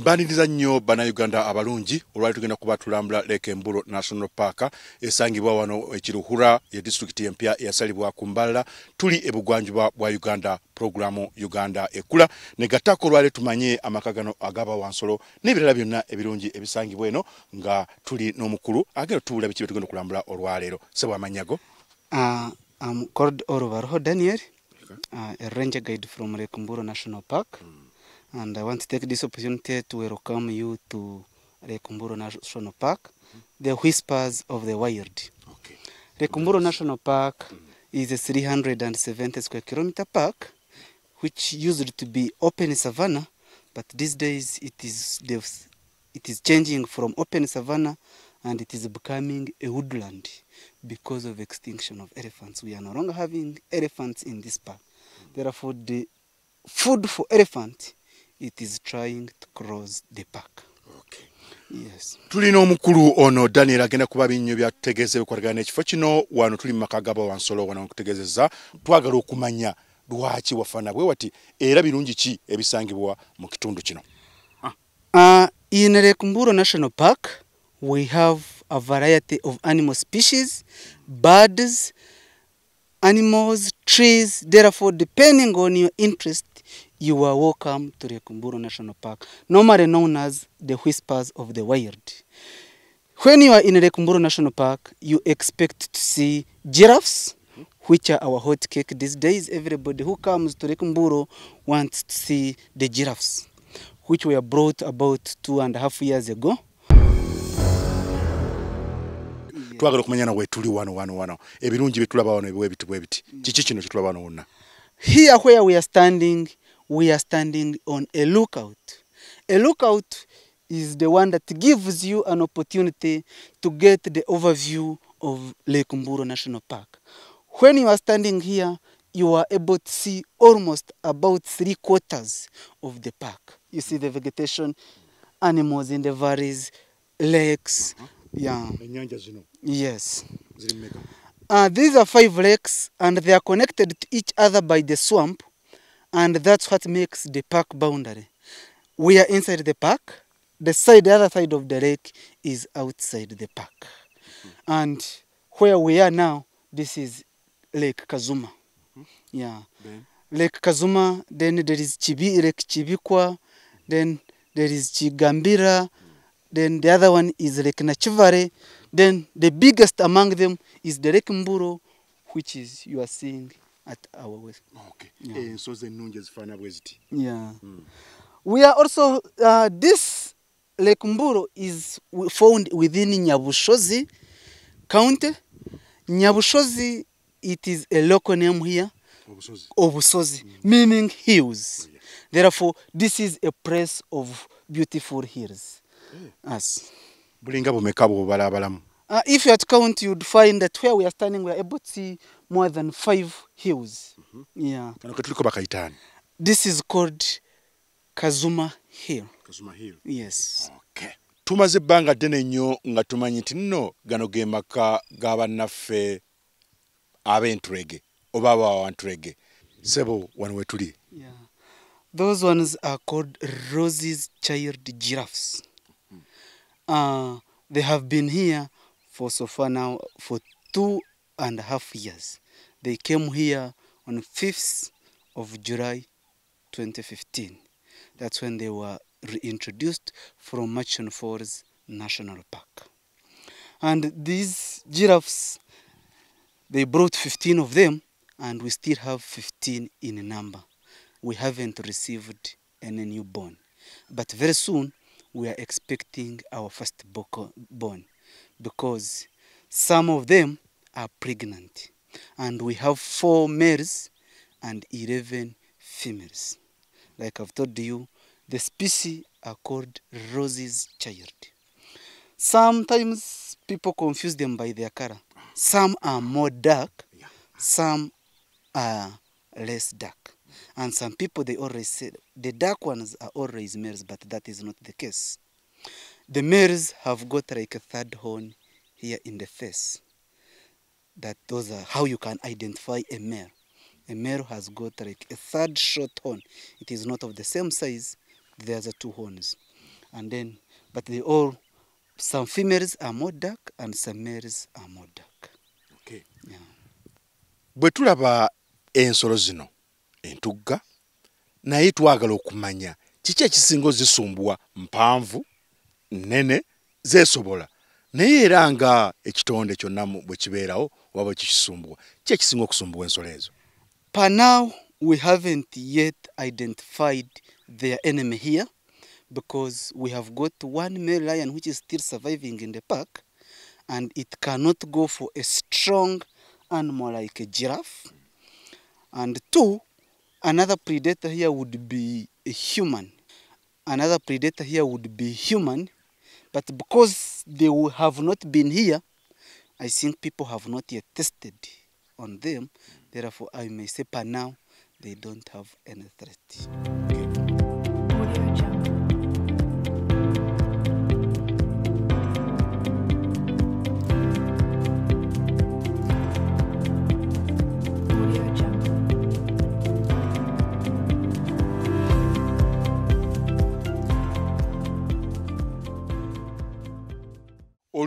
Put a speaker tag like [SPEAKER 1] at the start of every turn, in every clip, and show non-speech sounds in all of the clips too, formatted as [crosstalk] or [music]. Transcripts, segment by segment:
[SPEAKER 1] mbaniriza nnyo bannayuganda abalungi olwali tugenda kuba tulambula lake national park esangibwa wano ekiruhura ye disitulikiti empya eyasalibwa ku mbalala tuli ebugwanjuba bwa uganda programu uganda ekula negatako olwali tumanye amaka gano agaba wansolo n'ebirala byonna ebirungi ebisangibwa eno nga tuli n'omukulu agenda tuwula biki byetugenda okulambula olwaleero sebwa uh, um, daniel uh, a ranger guide from lake mburo national park mm.
[SPEAKER 2] And I want to take this opportunity to welcome you to Rekumburo National Park, mm-hmm. the whispers of the wild. Okay. Rekumburo National Park mm -hmm. is a 370 square kilometer park which used to be open savanna, but these days it is it is changing from open savanna and it is becoming a woodland because of extinction of elephants. We are no longer having elephants in this park. Mm-hmm. Therefore, the food for elephants it is trying to cross the park Okay.
[SPEAKER 1] Yes. Tulino omukulu ono daniel agenda kuba binnyo byatutegeeza ebikwatagana n'ekifo kino wano tuli mu maka gaba wansolo wano nkutegeezezza twagala okumanya lwaki wafana bwe wati era birungi ki ebisangibwa mu kitundu kino
[SPEAKER 2] uh, in Rekumburo National Park we have a variety of animal species birds animals trees therefore depending on your interest you are welcome to the Kumburu National Park, normally known as the Whispers of the Wild. When you are in the Kumburu National Park, you expect to see giraffes, which are our hot cake these days. Everybody who comes to the Kumburu wants to see the giraffes, which were brought about two and a half years ago.
[SPEAKER 1] twagala okumanya na wetuli wano wano wano ebirungi tulaba wano ebiwebiti bwebiti kiki kino kyetulaba wano wonna
[SPEAKER 2] here where we are standing we are standing on a lookout. A lookout is the one that gives you an opportunity to get the overview of Lake Mburo National Park. When you are standing here, you are able to see almost about three quarters of the park. You see the vegetation, animals in the valleys, lakes. Uh -huh. Yeah. Yes. Uh, these are five lakes and they are connected to each other by the swamp and that's what makes the park boundary. We are inside the park. The side, the other side of the lake is outside the park. Mm -hmm. And where we are now, this is Lake Kazuma. Mm -hmm. Yeah. Then? Lake Kazuma, then there is Chibi, Lake Chibikwa, then there is Chigambira, mm -hmm. then the other one is Lake Nachivare, then the biggest among them is the Lake Mburo, which is you are
[SPEAKER 1] seeing at our west. Ah, okay. Yeah. Uh, so Nunja's ezifana west.
[SPEAKER 2] Yeah. Mm. We are also uh, this Lake Mburu is found within Nyabushozi county. Nyabushozi it is a local name here. Obusozi. Obusozi mm. meaning hills. Oh, Yeah. Therefore this is a place of beautiful hills. Eh. Yeah. As.
[SPEAKER 1] Bulinga bumeka balabalamu.
[SPEAKER 2] Uh, if you had count, you'd find that where we are standing, we are able to see more than five
[SPEAKER 1] hills. Mm -hmm. Yeah. Kana This is called Kazuma Hill. Kazuma Hill. Yes. Okay. Tumaze banga dene nyo nga tumanyiti nti nno gano ge maka ga nafe ab'entulege oba abawantulege. Sebo wano we tuli. Yeah. Those ones are
[SPEAKER 2] called Rose's child giraffes. Mm. uh, they have been here for far, now for two and a half years. They came here on 5th of July 2015. That's when they were reintroduced from Machin Falls National Park. And these giraffes, they brought 15 of them and we still have 15 in number. We haven't received any newborn. But very soon, we are expecting our first born. because some of them are pregnant and we have four males and 11 females like i've told you the species are called rose's child sometimes people confuse them by their color some are more dark some are less dark and some people they always say the dark ones are always males but that is not the case The males have got like a third horn here in the face. That those are how you can identify a male. A male has got like a third short horn. It is not of the same size. There's the two horns, and then but they all some females are
[SPEAKER 1] more dark and some males are more dark. Okay. Yeah. Bwe tulaba ensolo zino entugga naye twagala okumanya kiki chisingo zisumbua mpamvu, nene zesobola naye era nga ekitonde kyonna bwe kibeerawo waba kikisumbuwa ki ekisinga okusumbuwa ensolo ezo now we haven't yet identified their
[SPEAKER 2] enemy here because we have got one male lion which is still surviving in the park and it cannot go for a strong animal like a giraffe and two another predator here would be a human another predator here would be human But because they have not been here, I think people have not yet tested on them. Therefore, I may say per now, they don't have any threat. Okay.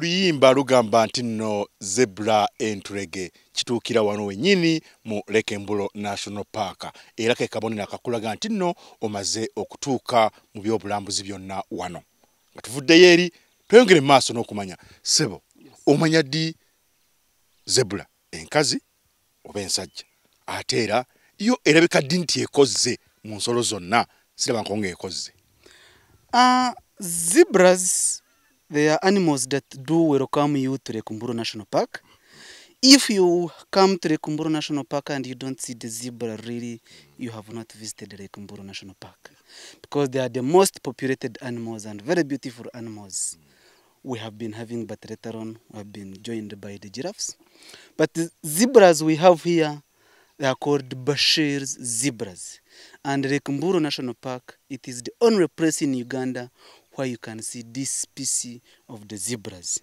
[SPEAKER 1] oluyimba lugamba nti nno zebra entulege kituukira wano wenyini mu lekembulo national park era ke kabonero akakulaga nti nno omaze okutuuka mu byobulambuzi byonna wano nga tuvuddeyo eri tweyongere mu maaso n'okumanya sebo omanya ddi zebula enkazi oba ensajja ate era yo erabika ddi nti ekoze mu nsolo zonna siraba nkonga ekoze
[SPEAKER 2] ah, zibras There are animals that do welcome you to the Kumburu National Park. If you come to the Kumburu National Park and you don't see the zebra, really, you have not visited the Kumburu National Park. Because they are the most populated animals and very beautiful animals we have been having, but later on we have been joined by the giraffes. But the zebras we have here, they are called Bashir's zebras. And the Kumburu National Park, it is the only place in Uganda where you can see this species of the zebras.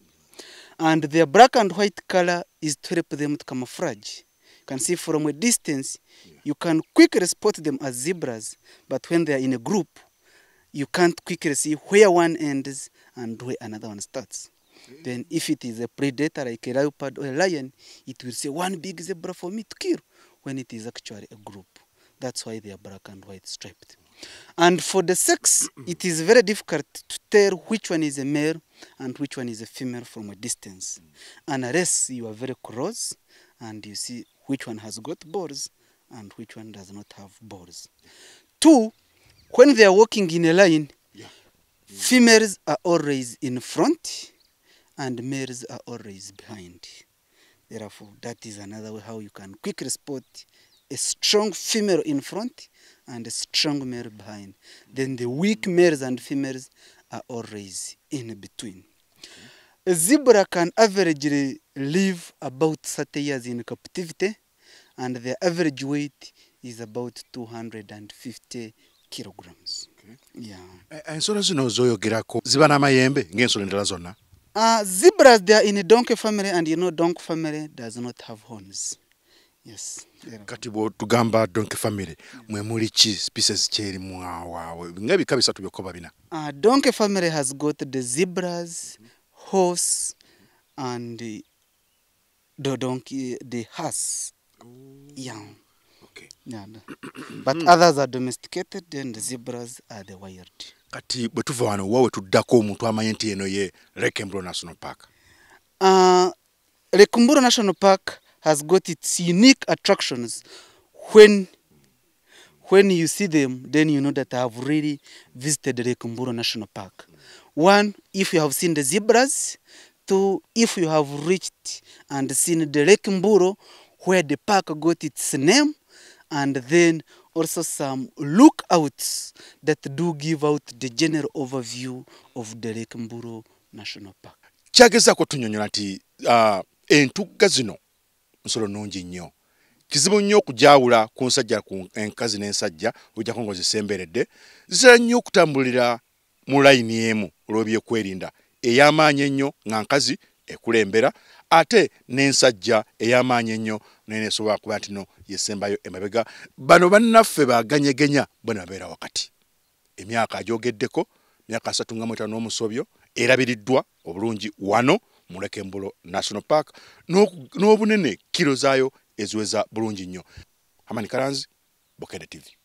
[SPEAKER 2] And their black and white color is to help them to camouflage. You can see from a distance, you can quickly spot them as zebras, but when they are in a group, you can't quickly see where one ends and where another one starts. Then if it is a predator like a leopard or a lion, it will say one big zebra for me to kill when it is actually a group. That's why they are black and white striped. And for the sex, it is very difficult to tell which one is a male and which one is a female from a distance. And unless you are very close and you see which one has got balls and which one does not have balls. Two, when they are walking in a line, yeah. Yeah. females are always in front and males are always behind. Therefore, that is another way how you can quickly spot a strong female in front and a strong male behind. Then the weak males and females are always in between. A zebra can averagely live about 30 years in captivity and their average weight is about 250 kilograms. Okay.
[SPEAKER 1] Yeah. Ensolo e, zino zoyogerako ziba n'amayembe ng'ensolo endala zonna?
[SPEAKER 2] Uh, zebras they are in a donkey family and you know donkey family does not have horns
[SPEAKER 1] yes kati bwotugamba donkey family mwe muri ki species kyerimu awaawe ngaebika bisatu byokoba bina
[SPEAKER 2] uh, ah, donkey family has got the zebras horse and the, the donkey the horse yeah okay. yeah. [coughs] but hmm. others are domesticated and the zebras are the
[SPEAKER 1] wild kati bwe tuva wano wawe tuddako omuntu amanye nti eno ye lekembro national park uh, ah,
[SPEAKER 2] lekumburo national park has got its unique attractions. When when you see them, then you know that I have really visited Rekumburo National Park. One, if you have seen the zebras. Two, if you have reached and seen the Rekumburo, where the park got its name, and then also some lookouts that do
[SPEAKER 1] give out the general overview of the Lake Mburo National Park kyagezako tunyonyola nti uh, zino nsolo nungi nnyo kizibu nnyo okujawula ku nsajja enkazi n'ensajja ojjako ngo zisemberedde zisera nnyo okutambulira mu layini emu olw'ebyokwerinda ey'amaanyi ennyo nga nkazi ekulembera ate n'ensajja ey'amaanyi ennyo naye nesobola kuba nti no yesembayo emabega bano bannaffe baganyegenya bona babeera wakati emyaka agyogeddeko myaka asatu nga mwetano n'omusobyo erabiriddwa obulungi wano mulekembulo national park n'obunene kilo zaayo eziweza bulungi nnyo hamani karanzi bukede tv